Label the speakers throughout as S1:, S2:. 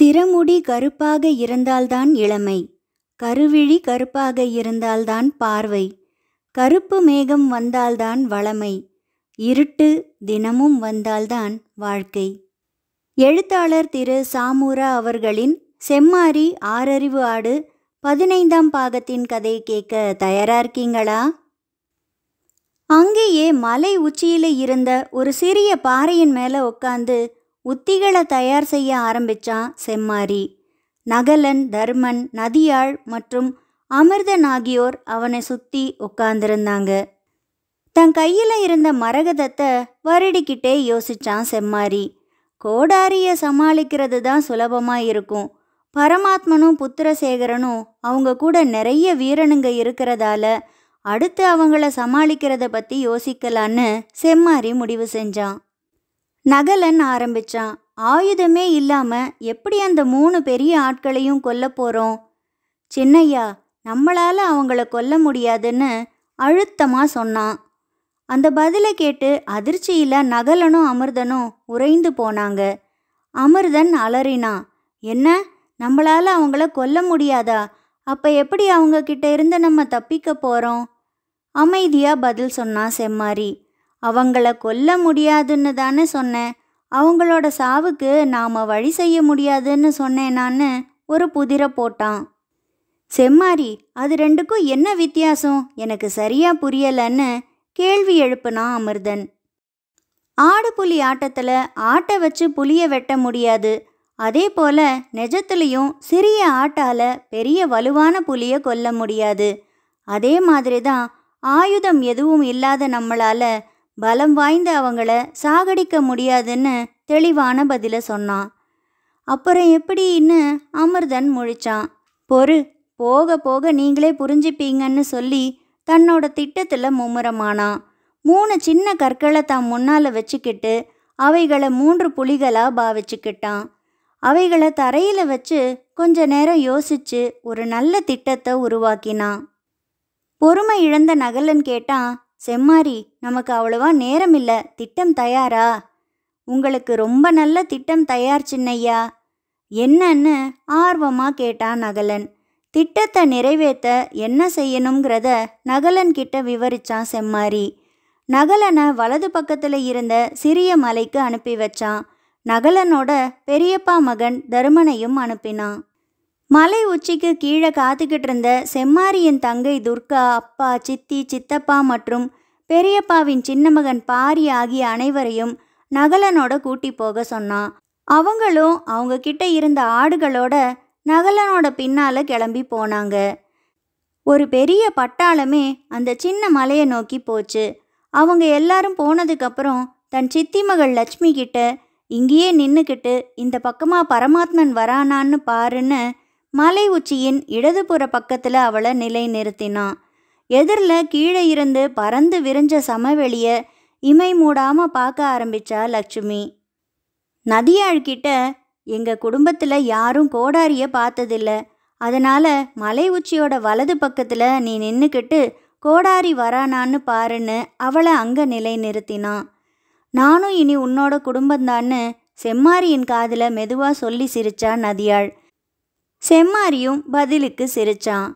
S1: சிறமுடி கருப்பாக இருந்தால்தான் இளமை கருவிழி கருப்பாக இருந்தால்தான் பார்வை கருப்பு மேகம் வந்தால்தான் வளமை இருட்டு தினமும் வந்தால்தான் வாழ்க்கை எழுத்தாளர் திரு சாமூரா அவர்களின் செம்மாரி ஆறறிவு ஆடு பதினைந்தாம் பாகத்தின் கதை கேட்க தயாரா இருக்கீங்களா அங்கேயே மலை உச்சியில இருந்த ஒரு சிறிய பாறையின் மேலே உட்காந்து உத்திகளை தயார் செய்ய ஆரம்பித்தான் செம்மாரி நகலன் தர்மன் நதியாள் மற்றும் அமிர்தன் ஆகியோர் அவனை சுற்றி உட்கார்ந்திருந்தாங்க தன் கையில் இருந்த மரகதத்தை வருடிக்கிட்டே யோசிச்சான் செம்மாரி கோடாரியை சமாளிக்கிறது தான் சுலபமாக இருக்கும் பரமாத்மனும் புத்திரசேகரனும் அவங்க கூட நிறைய வீரனுங்க இருக்கிறதால அடுத்து அவங்கள சமாளிக்கிறத பற்றி யோசிக்கலான்னு செம்மாரி முடிவு செஞ்சான் நகலன் ஆரம்பிச்சான் ஆயுதமே இல்லாம எப்படி அந்த மூணு பெரிய ஆட்களையும் கொல்ல போறோம் சின்னையா நம்மளால அவங்கள கொல்ல முடியாதுன்னு அழுத்தமா சொன்னான் அந்த பதிலை கேட்டு அதிர்ச்சியில் நகலனும் அமிர்தனும் உறைந்து போனாங்க அமிர்தன் அலறினான் என்ன நம்மளால அவங்கள கொல்ல முடியாதா அப்போ எப்படி அவங்க கிட்ட இருந்து நம்ம தப்பிக்க போகிறோம் அமைதியாக பதில் சொன்னான் செம்மாரி அவங்கள கொல்ல முடியாதுன்னு தானே சொன்னேன் அவங்களோட சாவுக்கு நாம் வழி செய்ய முடியாதுன்னு சொன்னேனான்னு ஒரு புதிரை போட்டான் செம்மாரி அது ரெண்டுக்கும் என்ன வித்தியாசம் எனக்கு சரியா புரியலன்னு கேள்வி எழுப்புனான் அமிர்தன் ஆடு புலி ஆட்டத்தில் ஆட்டை வச்சு புலியை வெட்ட முடியாது அதே போல் நெஜத்துலேயும் சிறிய ஆட்டால் பெரிய வலுவான புலியை கொல்ல முடியாது அதே மாதிரி தான் ஆயுதம் எதுவும் இல்லாத நம்மளால் பலம் வாய்ந்த அவங்கள சாகடிக்க முடியாதுன்னு தெளிவான பதில சொன்னான் அப்புறம் எப்படின்னு அமிர்தன் முழிச்சான் பொறு போக போக நீங்களே புரிஞ்சுப்பீங்கன்னு சொல்லி தன்னோட திட்டத்தில் மும்முரமானான் மூணு சின்ன கற்களை தான் முன்னால் வச்சுக்கிட்டு அவைகளை மூன்று புலிகளாக பாவிச்சுக்கிட்டான் அவைகளை தரையில் வச்சு கொஞ்ச நேரம் யோசிச்சு ஒரு நல்ல திட்டத்தை உருவாக்கினான் பொறுமை இழந்த நகலன் கேட்டான் செம்மாரி நமக்கு அவ்வளவா நேரம் இல்லை திட்டம் தயாரா உங்களுக்கு ரொம்ப நல்ல திட்டம் தயார் சின்னையா என்னன்னு ஆர்வமாக கேட்டான் நகலன் திட்டத்தை நிறைவேற்ற என்ன செய்யணுங்கிறத நகலன் கிட்ட விவரிச்சான் செம்மாரி நகலனை வலது பக்கத்தில் இருந்த சிறிய மலைக்கு அனுப்பி வச்சான் நகலனோட பெரியப்பா மகன் தருமனையும் அனுப்பினான் மலை உச்சிக்கு கீழே காத்துக்கிட்டு இருந்த செம்மாரியின் தங்கை துர்கா அப்பா சித்தி சித்தப்பா மற்றும் பெரியப்பாவின் சின்ன மகன் பாரி ஆகிய அனைவரையும் நகலனோட கூட்டி போக சொன்னான் அவங்களும் அவங்க கிட்ட இருந்த ஆடுகளோட நகலனோட பின்னால கிளம்பி போனாங்க ஒரு பெரிய பட்டாளமே அந்த சின்ன மலையை நோக்கி போச்சு அவங்க எல்லாரும் போனதுக்கப்புறம் தன் சித்தி மகள் லட்சுமி கிட்ட இங்கேயே நின்றுக்கிட்டு இந்த பக்கமாக பரமாத்மன் வரானான்னு பாருன்னு மலை உச்சியின் இடதுபுற பக்கத்தில் அவளை நிலை நிறுத்தினான் எதிரில் கீழே இருந்து பறந்து விரிஞ்ச சமவெளியை இமை மூடாமல் பார்க்க ஆரம்பித்தா லக்ஷ்மி நதியாழ்கிட்ட எங்கள் குடும்பத்தில் யாரும் கோடாரியை பார்த்ததில்ல அதனால் மலை உச்சியோட வலது பக்கத்தில் நீ நின்றுக்கிட்டு கோடாரி வரானான்னு பாருன்னு அவளை அங்கே நிலை நிறுத்தினான் நானும் இனி உன்னோட குடும்பந்தான்னு செம்மாரியின் காதில் மெதுவாக சொல்லி சிரிச்சா நதியாள் செம்மாரியும் பதிலுக்கு சிரிச்சான்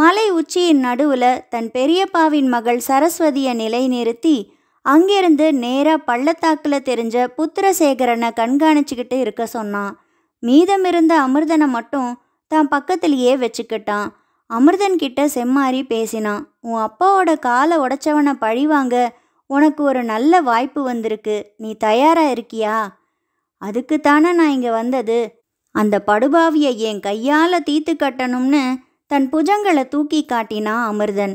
S1: மலை உச்சியின் நடுவுல தன் பெரியப்பாவின் மகள் சரஸ்வதியை நிலை நிறுத்தி அங்கிருந்து நேரா பள்ளத்தாக்கில் தெரிஞ்ச புத்திரசேகரனை கண்காணிச்சுக்கிட்டு இருக்க சொன்னான் மீதமிருந்த அமிர்தனை மட்டும் தான் பக்கத்திலேயே வச்சுக்கிட்டான் அமிர்தன் கிட்ட செம்மாரி பேசினான் உன் அப்பாவோட காலை உடைச்சவனை பழிவாங்க உனக்கு ஒரு நல்ல வாய்ப்பு வந்திருக்கு நீ தயாரா இருக்கியா அதுக்கு நான் இங்கே வந்தது அந்த படுபாவியை என் கையால் தீத்து கட்டணும்னு தன் புஜங்களை தூக்கி காட்டினா அமிர்தன்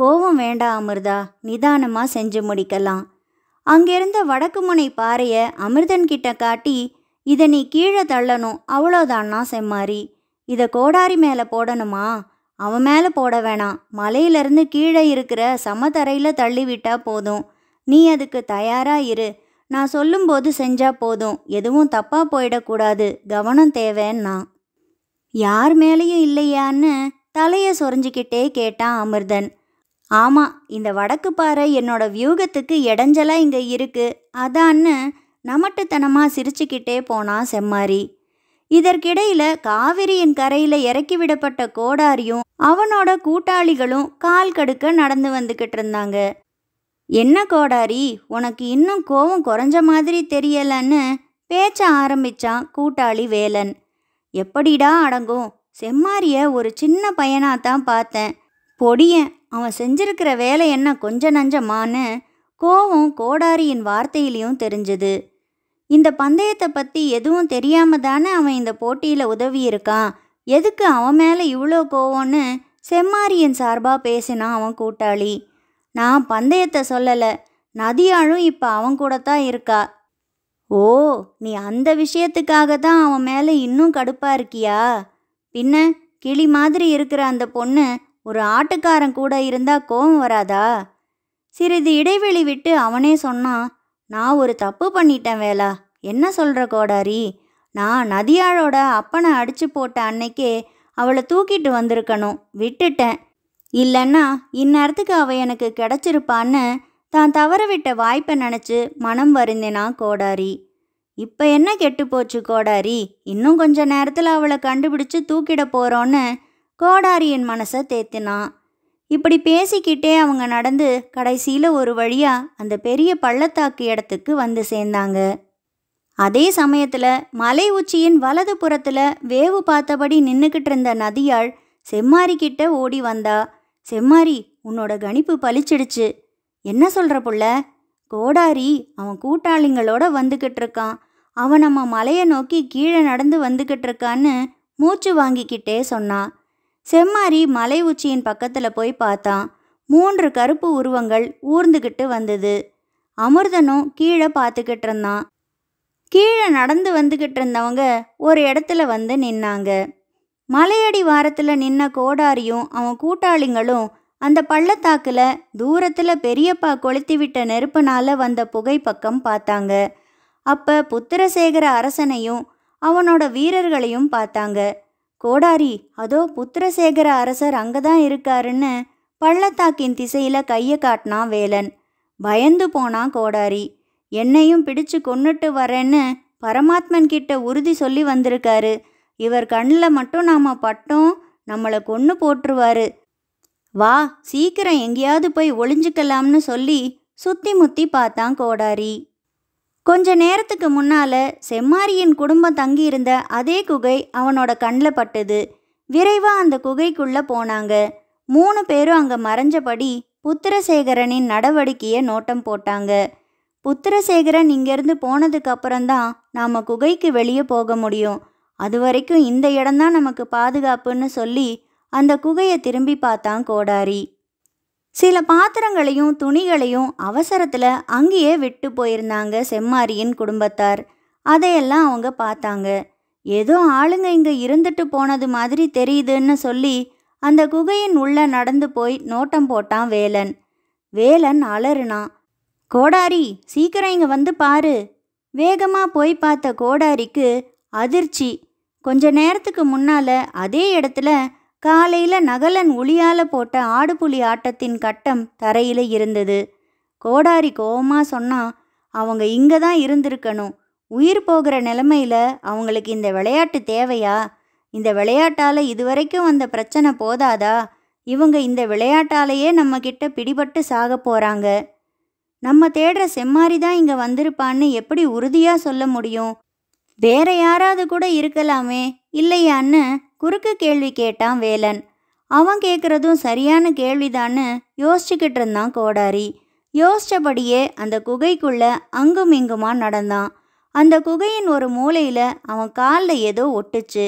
S1: கோவம் வேண்டாம் அமிர்தா நிதானமாக செஞ்சு முடிக்கலாம் அங்கிருந்த வடக்கு முனை பாறைய அமிர்தன் கிட்ட காட்டி இதை நீ கீழே தள்ளணும் அவ்வளோதான்னா செம்மாரி இதை கோடாரி மேலே போடணுமா அவன் மேலே போட வேணாம் மலையிலேருந்து கீழே இருக்கிற சமதரையில் தள்ளிவிட்டா போதும் நீ அதுக்கு தயாராக இரு நான் சொல்லும்போது செஞ்சால் போதும் எதுவும் தப்பாக போயிடக்கூடாது கவனம் தேவைன்னா யார் மேலேயும் இல்லையான்னு தலையை சொரிஞ்சிக்கிட்டே கேட்டான் அமிர்தன் ஆமாம் இந்த வடக்கு பாறை என்னோட வியூகத்துக்கு இடைஞ்சலாக இங்கே இருக்கு அதான்னு நமட்டுத்தனமாக சிரிச்சுக்கிட்டே போனான் செம்மாரி இதற்கிடையில் காவிரியின் கரையில் இறக்கிவிடப்பட்ட கோடாரியும் அவனோட கூட்டாளிகளும் கால் கடுக்க நடந்து வந்துக்கிட்டு இருந்தாங்க என்ன கோடாரி உனக்கு இன்னும் கோவம் குறைஞ்ச மாதிரி தெரியலன்னு பேச்ச ஆரம்பிச்சான் கூட்டாளி வேலன் எப்படிடா அடங்கும் செம்மாரிய ஒரு சின்ன பையனாக தான் பார்த்தேன் பொடியன் அவன் செஞ்சிருக்கிற வேலை என்ன கொஞ்ச நஞ்சமான்னு கோவம் கோடாரியின் வார்த்தையிலையும் தெரிஞ்சது இந்த பந்தயத்தை பற்றி எதுவும் தெரியாமல் தானே அவன் இந்த போட்டியில் உதவி இருக்கான் எதுக்கு அவன் மேலே இவ்வளோ கோவம்னு செம்மாரியின் சார்பாக பேசினான் அவன் கூட்டாளி நான் பந்தயத்தை சொல்லலை நதியாழும் இப்போ அவன் கூட தான் இருக்கா ஓ நீ அந்த விஷயத்துக்காக தான் அவன் மேலே இன்னும் கடுப்பாக இருக்கியா பின்ன கிளி மாதிரி இருக்கிற அந்த பொண்ணு ஒரு ஆட்டுக்காரன் கூட இருந்தா கோவம் வராதா சிறிது இடைவெளி விட்டு அவனே சொன்னான் நான் ஒரு தப்பு பண்ணிட்டேன் வேலா என்ன சொல்கிற கோடாரி நான் நதியாளோட அப்பனை அடிச்சு போட்ட அன்னைக்கே அவளை தூக்கிட்டு வந்திருக்கணும் விட்டுட்டேன் இல்லைன்னா இந்நேரத்துக்கு அவள் எனக்கு கிடச்சிருப்பான்னு தான் தவறவிட்ட வாய்ப்பை நினச்சி மனம் வருந்தினான் கோடாரி இப்போ என்ன கெட்டு போச்சு கோடாரி இன்னும் கொஞ்ச நேரத்தில் அவளை கண்டுபிடிச்சு தூக்கிட போகிறோன்னு கோடாரியின் மனசை தேத்தினான் இப்படி பேசிக்கிட்டே அவங்க நடந்து கடைசியில் ஒரு வழியாக அந்த பெரிய பள்ளத்தாக்கு இடத்துக்கு வந்து சேர்ந்தாங்க அதே சமயத்தில் மலை உச்சியின் வலது புறத்தில் வேவு பார்த்தபடி நின்றுக்கிட்டு இருந்த நதியாள் செம்மாரிக்கிட்ட ஓடி வந்தா செம்மாரி உன்னோட கணிப்பு பளிச்சிடுச்சு என்ன சொல்கிற புள்ள கோடாரி அவன் கூட்டாளிங்களோட வந்துக்கிட்டு இருக்கான் அவன் நம்ம மலையை நோக்கி கீழே நடந்து வந்துக்கிட்டு இருக்கான்னு மூச்சு வாங்கிக்கிட்டே சொன்னான் செம்மாரி மலை உச்சியின் பக்கத்தில் போய் பார்த்தான் மூன்று கருப்பு உருவங்கள் ஊர்ந்துக்கிட்டு வந்தது அமிர்தனும் கீழே பார்த்துக்கிட்டு இருந்தான் கீழே நடந்து வந்துக்கிட்டு இருந்தவங்க ஒரு இடத்துல வந்து நின்னாங்க மலையடி வாரத்தில் நின்ன கோடாரியும் அவன் கூட்டாளிங்களும் அந்த பள்ளத்தாக்கில் தூரத்தில் பெரியப்பா கொளுத்திவிட்ட நெருப்புனால் வந்த புகை பக்கம் பார்த்தாங்க அப்போ புத்திரசேகர அரசனையும் அவனோட வீரர்களையும் பார்த்தாங்க கோடாரி அதோ புத்திரசேகர அரசர் அங்கே தான் இருக்காருன்னு பள்ளத்தாக்கின் திசையில் கையை காட்டினான் வேலன் பயந்து போனான் கோடாரி என்னையும் பிடிச்சு கொன்னுட்டு வரேன்னு பரமாத்மன் கிட்ட உறுதி சொல்லி வந்திருக்காரு இவர் கண்ணில் மட்டும் நாம் பட்டோம் நம்மளை கொன்று போட்டுருவாரு வா சீக்கிரம் எங்கேயாவது போய் ஒளிஞ்சிக்கலாம்னு சொல்லி சுற்றி முத்தி பார்த்தான் கோடாரி கொஞ்ச நேரத்துக்கு முன்னால் செம்மாரியின் குடும்பம் தங்கியிருந்த அதே குகை அவனோட கண்ணில் பட்டது விரைவாக அந்த குகைக்குள்ளே போனாங்க மூணு பேரும் அங்கே மறைஞ்சபடி புத்திரசேகரனின் நடவடிக்கையை நோட்டம் போட்டாங்க புத்திரசேகரன் இங்கேருந்து போனதுக்கப்புறம்தான் நாம் குகைக்கு வெளியே போக முடியும் அது வரைக்கும் இந்த இடம்தான் நமக்கு பாதுகாப்புன்னு சொல்லி அந்த குகையை திரும்பி பார்த்தான் கோடாரி சில பாத்திரங்களையும் துணிகளையும் அவசரத்தில் அங்கேயே விட்டு போயிருந்தாங்க செம்மாரியின் குடும்பத்தார் அதையெல்லாம் அவங்க பார்த்தாங்க ஏதோ ஆளுங்க இங்கே இருந்துட்டு போனது மாதிரி தெரியுதுன்னு சொல்லி அந்த குகையின் உள்ளே நடந்து போய் நோட்டம் போட்டான் வேலன் வேலன் அலறுனான் கோடாரி சீக்கிரம் இங்கே வந்து பாரு வேகமாக போய் பார்த்த கோடாரிக்கு அதிர்ச்சி கொஞ்ச நேரத்துக்கு முன்னால் அதே இடத்துல காலையில் நகலன் ஒளியால் போட்ட ஆடுபுலி ஆட்டத்தின் கட்டம் தரையில் இருந்தது கோடாரி கோபமாக சொன்னால் அவங்க இங்கே தான் இருந்திருக்கணும் உயிர் போகிற நிலமையில் அவங்களுக்கு இந்த விளையாட்டு தேவையா இந்த விளையாட்டால் இதுவரைக்கும் வந்த பிரச்சனை போதாதா இவங்க இந்த விளையாட்டாலேயே நம்மக்கிட்ட பிடிபட்டு சாக போகிறாங்க நம்ம தேடுற செம்மாரி தான் இங்கே வந்திருப்பான்னு எப்படி உறுதியாக சொல்ல முடியும் வேற யாராவது கூட இருக்கலாமே இல்லையான்னு குறுக்கு கேள்வி கேட்டான் வேலன் அவன் கேட்குறதும் சரியான கேள்விதான்னு யோசிச்சுக்கிட்டு இருந்தான் கோடாரி யோசித்தபடியே அந்த குகைக்குள்ளே அங்கும் இங்குமா நடந்தான் அந்த குகையின் ஒரு மூலையில் அவன் காலில் ஏதோ ஒட்டுச்சு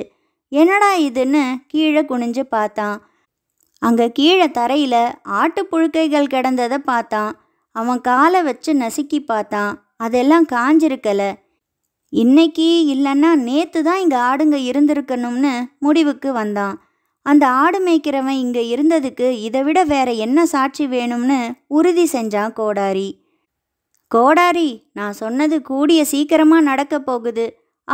S1: என்னடா இதுன்னு கீழே குனிஞ்சு பார்த்தான் அங்கே கீழே தரையில் ஆட்டு புழுக்கைகள் கிடந்ததை பார்த்தான் அவன் காலை வச்சு நசுக்கி பார்த்தான் அதெல்லாம் காஞ்சிருக்கலை இன்னைக்கு இல்லைன்னா நேற்று தான் இங்கே ஆடுங்க இருந்திருக்கணும்னு முடிவுக்கு வந்தான் அந்த ஆடு மேய்க்கிறவன் இங்கே இருந்ததுக்கு இதை விட வேற என்ன சாட்சி வேணும்னு உறுதி செஞ்சான் கோடாரி கோடாரி நான் சொன்னது கூடிய சீக்கிரமாக நடக்க போகுது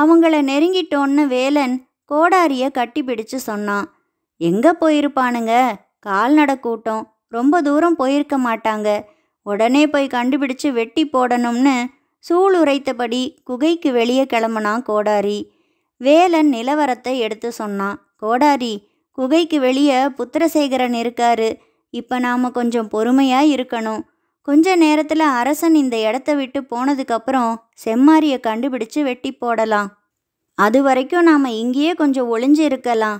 S1: அவங்கள நெருங்கிட்டோன்னு வேலன் கோடாரிய கட்டிப்பிடிச்சு சொன்னான் எங்கே போயிருப்பானுங்க கால்நடை கூட்டம் ரொம்ப தூரம் போயிருக்க மாட்டாங்க உடனே போய் கண்டுபிடிச்சு வெட்டி போடணும்னு சூளுரைத்தபடி குகைக்கு வெளியே கிளம்புனான் கோடாரி வேலன் நிலவரத்தை எடுத்து சொன்னான் கோடாரி குகைக்கு வெளியே புத்திரசேகரன் இருக்காரு இப்போ நாம் கொஞ்சம் பொறுமையாக இருக்கணும் கொஞ்ச நேரத்தில் அரசன் இந்த இடத்த விட்டு போனதுக்கப்புறம் செம்மாரியை கண்டுபிடிச்சு வெட்டி போடலாம் அது வரைக்கும் நாம் இங்கேயே கொஞ்சம் ஒளிஞ்சு இருக்கலாம்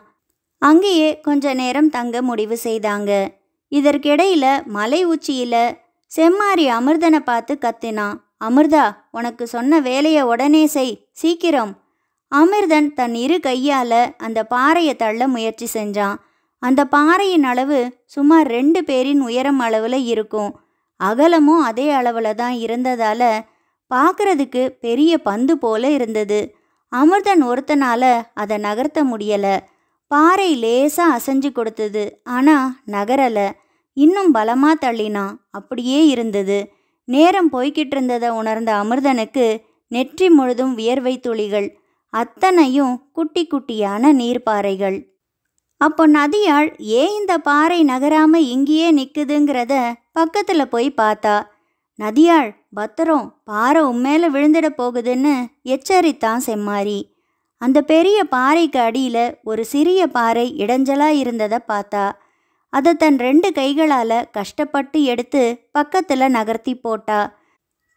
S1: அங்கேயே கொஞ்ச நேரம் தங்க முடிவு செய்தாங்க இதற்கிடையில் மலை உச்சியில் செம்மாரி அமிர்தனை பார்த்து கத்தினான் அமிர்தா உனக்கு சொன்ன வேலையை உடனே செய் சீக்கிரம் அமிர்தன் தன் இரு கையால் அந்த பாறையை தள்ள முயற்சி செஞ்சான் அந்த பாறையின் அளவு சுமார் ரெண்டு பேரின் உயரம் அளவில் இருக்கும் அகலமும் அதே அளவில் தான் இருந்ததால் பார்க்கறதுக்கு பெரிய பந்து போல இருந்தது அமிர்தன் ஒருத்தனால் அதை நகர்த்த முடியலை பாறை லேசாக அசைஞ்சு கொடுத்தது ஆனால் நகரலை இன்னும் பலமாக தள்ளினான் அப்படியே இருந்தது நேரம் போய்கிட்டு இருந்ததை உணர்ந்த அமிர்தனுக்கு நெற்றி முழுதும் வியர்வை துளிகள் அத்தனையும் குட்டி குட்டியான நீர்ப்பாறைகள் அப்போ நதியாள் ஏன் இந்த பாறை நகராம இங்கேயே நிற்குதுங்கிறத பக்கத்தில் போய் பார்த்தா நதியாள் பத்திரம் பாறை உண்மையில விழுந்துட போகுதுன்னு எச்சரித்தான் செம்மாறி அந்த பெரிய பாறைக்கு அடியில் ஒரு சிறிய பாறை இடைஞ்சலாக இருந்ததை பார்த்தா அதை தன் ரெண்டு கைகளால் கஷ்டப்பட்டு எடுத்து பக்கத்தில் நகர்த்தி போட்டா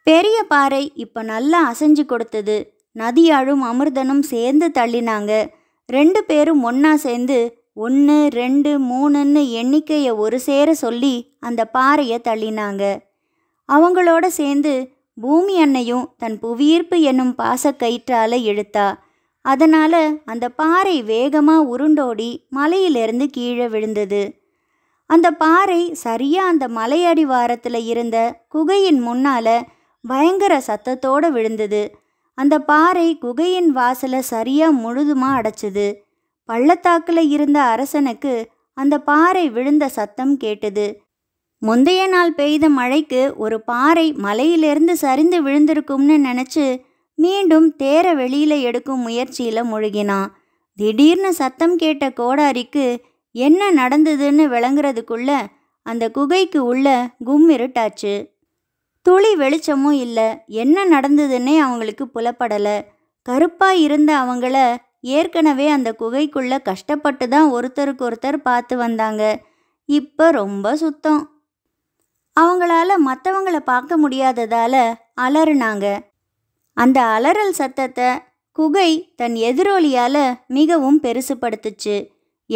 S1: பெரிய பாறை இப்போ நல்லா அசைஞ்சு கொடுத்தது நதியாழும் அமிர்தனும் சேர்ந்து தள்ளினாங்க ரெண்டு பேரும் ஒன்றா சேர்ந்து ஒன்று ரெண்டு மூணுன்னு எண்ணிக்கையை ஒரு சேர சொல்லி அந்த பாறையை தள்ளினாங்க அவங்களோட சேர்ந்து பூமி அன்னையும் தன் புவியீர்ப்பு என்னும் கயிற்றால் இழுத்தா அதனால் அந்த பாறை வேகமாக உருண்டோடி மலையிலிருந்து கீழே விழுந்தது அந்த பாறை சரியாக அந்த மலையடி வாரத்தில் இருந்த குகையின் முன்னால பயங்கர சத்தத்தோடு விழுந்தது அந்த பாறை குகையின் வாசலை சரியாக முழுதுமாக அடைச்சிது பள்ளத்தாக்கில் இருந்த அரசனுக்கு அந்த பாறை விழுந்த சத்தம் கேட்டது முந்தைய நாள் பெய்த மழைக்கு ஒரு பாறை மலையிலிருந்து சரிந்து விழுந்திருக்கும்னு நினச்சி மீண்டும் தேர வெளியில் எடுக்கும் முயற்சியில் முழுகினான் திடீர்னு சத்தம் கேட்ட கோடாரிக்கு என்ன நடந்ததுன்னு விளங்குறதுக்குள்ள அந்த குகைக்கு உள்ள கும் இருட்டாச்சு துளி வெளிச்சமும் இல்லை என்ன நடந்ததுன்னே அவங்களுக்கு புலப்படலை கருப்பாக இருந்த அவங்கள ஏற்கனவே அந்த குகைக்குள்ளே கஷ்டப்பட்டு தான் ஒருத்தருக்கு ஒருத்தர் பார்த்து வந்தாங்க இப்போ ரொம்ப சுத்தம் அவங்களால மற்றவங்கள பார்க்க முடியாததால் அலறுனாங்க அந்த அலறல் சத்தத்தை குகை தன் எதிரொலியால் மிகவும் பெருசுப்படுத்துச்சு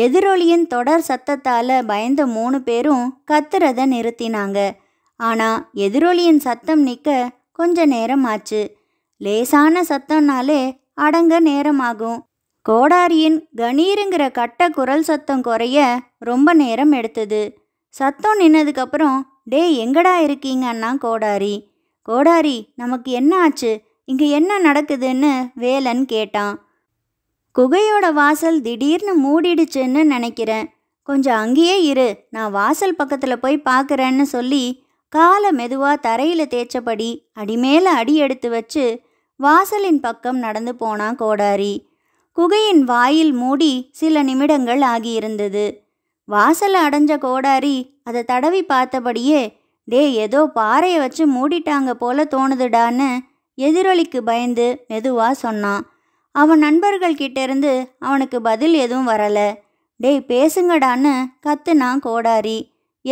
S1: எதிரொலியின் தொடர் சத்தத்தால் பயந்த மூணு பேரும் கத்துறத நிறுத்தினாங்க ஆனால் எதிரொலியின் சத்தம் நிற்க கொஞ்ச நேரம் ஆச்சு லேசான சத்தம்னாலே அடங்க நேரமாகும் கோடாரியின் கணீருங்கிற கட்ட குரல் சத்தம் குறைய ரொம்ப நேரம் எடுத்தது சத்தம் நின்னதுக்கப்புறம் டே எங்கடா இருக்கீங்கன்னா கோடாரி கோடாரி நமக்கு என்ன ஆச்சு இங்கே என்ன நடக்குதுன்னு வேலன் கேட்டான் குகையோட வாசல் திடீர்னு மூடிடுச்சுன்னு நினைக்கிறேன் கொஞ்சம் அங்கேயே இரு நான் வாசல் பக்கத்தில் போய் பார்க்குறேன்னு சொல்லி காலை மெதுவாக தரையில் தேய்ச்சபடி அடிமேல அடி எடுத்து வச்சு வாசலின் பக்கம் நடந்து போனான் கோடாரி குகையின் வாயில் மூடி சில நிமிடங்கள் ஆகியிருந்தது வாசலை அடைஞ்ச கோடாரி அதை தடவி பார்த்தபடியே டே ஏதோ பாறையை வச்சு மூடிட்டாங்க போல தோணுதுடான்னு எதிரொலிக்கு பயந்து மெதுவாக சொன்னான் அவன் நண்பர்கள் கிட்டேருந்து அவனுக்கு பதில் எதுவும் வரலை டேய் பேசுங்கடான்னு கத்துனான் கோடாரி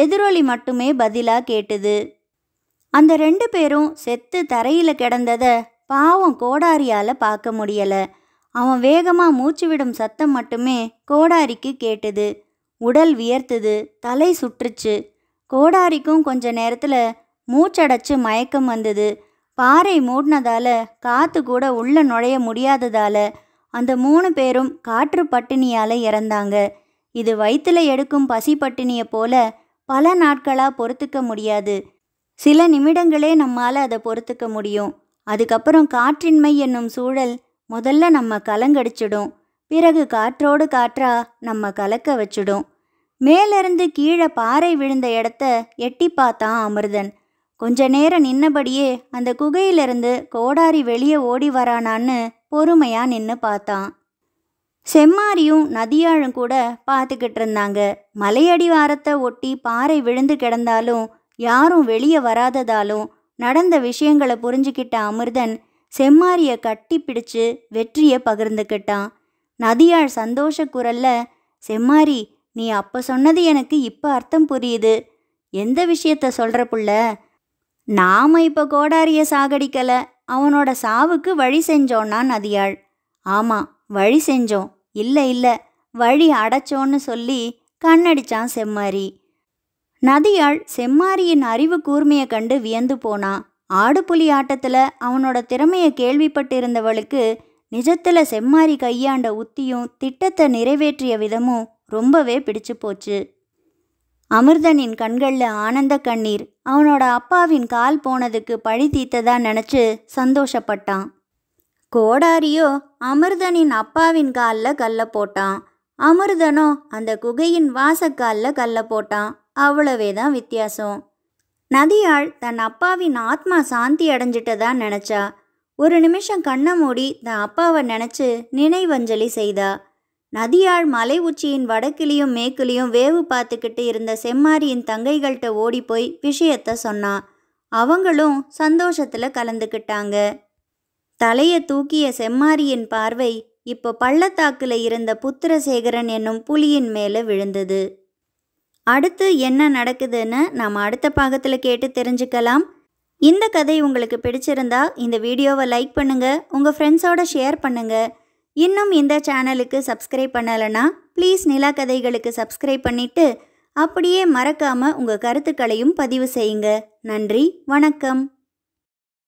S1: எதிரொலி மட்டுமே பதிலாக கேட்டுது அந்த ரெண்டு பேரும் செத்து தரையில் கிடந்ததை பாவம் கோடாரியால் பார்க்க முடியலை அவன் வேகமாக மூச்சு விடும் சத்தம் மட்டுமே கோடாரிக்கு கேட்டுது உடல் வியர்த்துது தலை சுற்றுச்சு கோடாரிக்கும் கொஞ்ச நேரத்தில் மூச்சடைச்சு மயக்கம் வந்தது பாறை மூடினதால காற்று கூட உள்ளே நுழைய முடியாததால அந்த மூணு பேரும் காற்று பட்டினியால் இறந்தாங்க இது வயிற்றில் எடுக்கும் பசி பட்டினியை போல பல நாட்களாக பொறுத்துக்க முடியாது சில நிமிடங்களே நம்மால் அதை பொறுத்துக்க முடியும் அதுக்கப்புறம் காற்றின்மை என்னும் சூழல் முதல்ல நம்ம கலங்கடிச்சிடும் பிறகு காற்றோடு காற்றா நம்ம கலக்க வச்சிடும் மேலிருந்து கீழே பாறை விழுந்த இடத்த எட்டி பார்த்தான் அமிர்தன் கொஞ்ச நேரம் நின்னபடியே அந்த குகையிலிருந்து கோடாரி வெளியே ஓடி வரானான்னு பொறுமையா நின்று பார்த்தான் செம்மாரியும் நதியாழும் கூட பார்த்துக்கிட்டு இருந்தாங்க மலையடிவாரத்தை ஒட்டி பாறை விழுந்து கிடந்தாலும் யாரும் வெளியே வராததாலும் நடந்த விஷயங்களை புரிஞ்சுக்கிட்ட அமிர்தன் செம்மாரிய கட்டி பிடிச்சு வெற்றியை பகிர்ந்துக்கிட்டான் நதியாழ் சந்தோஷ குரல்ல செம்மாரி நீ அப்போ சொன்னது எனக்கு இப்போ அர்த்தம் புரியுது எந்த விஷயத்த சொல்கிற புள்ள நாம இப்போ கோடாரிய சாகடிக்கல அவனோட சாவுக்கு வழி செஞ்சோன்னா நதியாள் ஆமா வழி செஞ்சோம் இல்லை இல்ல வழி அடைச்சோன்னு சொல்லி கண்ணடிச்சான் செம்மாரி நதியாள் செம்மாரியின் அறிவு கூர்மையை கண்டு வியந்து போனான் ஆடுபுலி ஆட்டத்துல அவனோட திறமையை கேள்விப்பட்டிருந்தவளுக்கு நிஜத்துல செம்மாரி கையாண்ட உத்தியும் திட்டத்தை நிறைவேற்றிய விதமும் ரொம்பவே பிடிச்சு போச்சு அமிர்தனின் கண்களில் ஆனந்த கண்ணீர் அவனோட அப்பாவின் கால் போனதுக்கு பழி தீத்ததா நினச்சி சந்தோஷப்பட்டான் கோடாரியோ அமிர்தனின் அப்பாவின் காலில் கல்ல போட்டான் அமிர்தனோ அந்த குகையின் வாசக்காலில் கல்ல போட்டான் அவ்வளவே தான் வித்தியாசம் நதியாள் தன் அப்பாவின் ஆத்மா சாந்தி அடைஞ்சிட்டதா நினச்சா ஒரு நிமிஷம் கண்ணை மூடி தன் அப்பாவை நினச்சி நினைவஞ்சலி செய்தா நதியாள் மலை உச்சியின் வடக்கிலையும் மேற்குலையும் வேவு பார்த்துக்கிட்டு இருந்த செம்மாரியின் தங்கைகள்கிட்ட ஓடி போய் விஷயத்த சொன்னான் அவங்களும் சந்தோஷத்தில் கலந்துக்கிட்டாங்க தலையை தூக்கிய செம்மாரியின் பார்வை இப்போ பள்ளத்தாக்கில் இருந்த புத்திரசேகரன் என்னும் புலியின் மேலே விழுந்தது அடுத்து என்ன நடக்குதுன்னு நாம் அடுத்த பாகத்தில் கேட்டு தெரிஞ்சுக்கலாம் இந்த கதை உங்களுக்கு பிடிச்சிருந்தா இந்த வீடியோவை லைக் பண்ணுங்கள் உங்கள் ஃப்ரெண்ட்ஸோட ஷேர் பண்ணுங்கள் இன்னும் இந்த சேனலுக்கு சப்ஸ்கிரைப் பண்ணலைன்னா ப்ளீஸ் நிலா கதைகளுக்கு சப்ஸ்கிரைப் பண்ணிவிட்டு அப்படியே மறக்காமல் உங்கள் கருத்துக்களையும் பதிவு செய்யுங்க நன்றி வணக்கம்